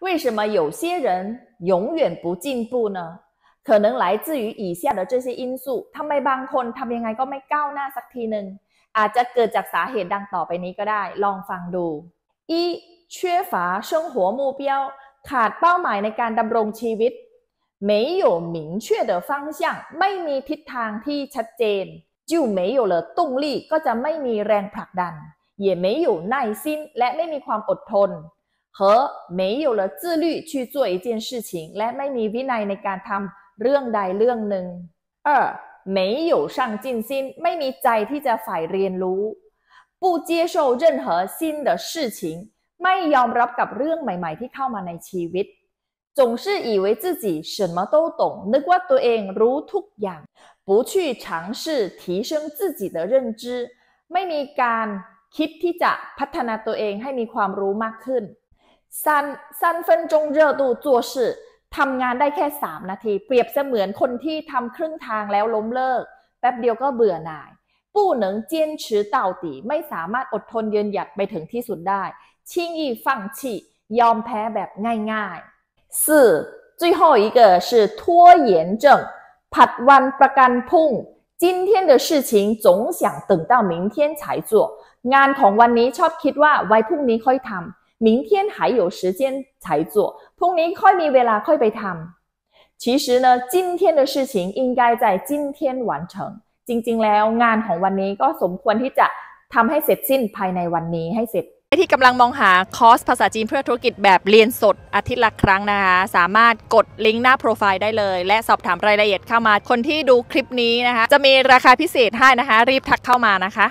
为什么有些人永远不进步呢？可能来自于以下的这些因素ทำไมบางคนทำยังไงก็ไม่ก้าวหน้าสักทีหนึ่งอาจจะเกิดจากสาเหตุดังต่อไปนี้ก็ได้ลองฟังดู一缺乏生活目标ขาดเป้าหมายในการดำรงชีวิต没有明确的方向ไม่มีทิศทางที่ชัดเจน就没有了动力ก็จะไม่มีแรงผลักดัน也没有耐心และไม่มีความอดทน和没有了自律去做一件事情และไม่มีวินัยในการทำเรื่องใดเรื่องหนึ่ง二没有上进心ไม่มีใจที่จะฝ่ายเรียนรู้不接受任何新的事情ไม่ยอมรับกับเรื่องใหม่ ๆ ที่เข้ามาในชีวิต总是以为自己什么都懂นึกว่าตัวเองรู้ทุกอย่าง不去尝试提升自己的认知ไม่มีการคิดที่จะพัฒนาตัวเองให้มีความรู้มากขึ้นสั้นสั้นเฟินจงเจวตูจัวชื่อทำงานได้แค่ 3 นาที เปรียบเสมือนคนที่ทำครึ่งทางแล้วล้มเลิก แป๊บเดียวก็เบื่อหน่ายปู้หนึ่งเจียนชือเต่าตีไม่สามารถอดทนยืนหยัดไปถึงที่สุดได้ ชิงอีฟังฉียอมแพ้แบบง่ายๆสี่最后一个是拖延症ผัดวันประกันพุ่ง今天的事情总想等到明天才做งานของวันนี้ชอบคิดว่าไว้พรุ่งนี้ค่อยทำ明天还有时间才做，พรุ่งนี้ค่อยมีเวลาค่อยไปทำ其实呢，今天的事情应该在今天完成。จริงๆแล้วงานของวันนี้ก็สมควรที่จะทำให้เสร็จสิ้นภายในวันนี้ให้เสร็จที่กำลังมองหาคอร์สภาษาจีนเพื่อธุรกิจแบบเรียนสดอาทิตย์ละครั้งนะคะสามารถกดลิงก์หน้าโปรไฟล์ได้เลยและสอบถามรายละเอียดเข้ามาคนที่ดูคลิปนี้นะคะจะมีราคาพิเศษให้นะคะรีบทักเข้ามานะคะ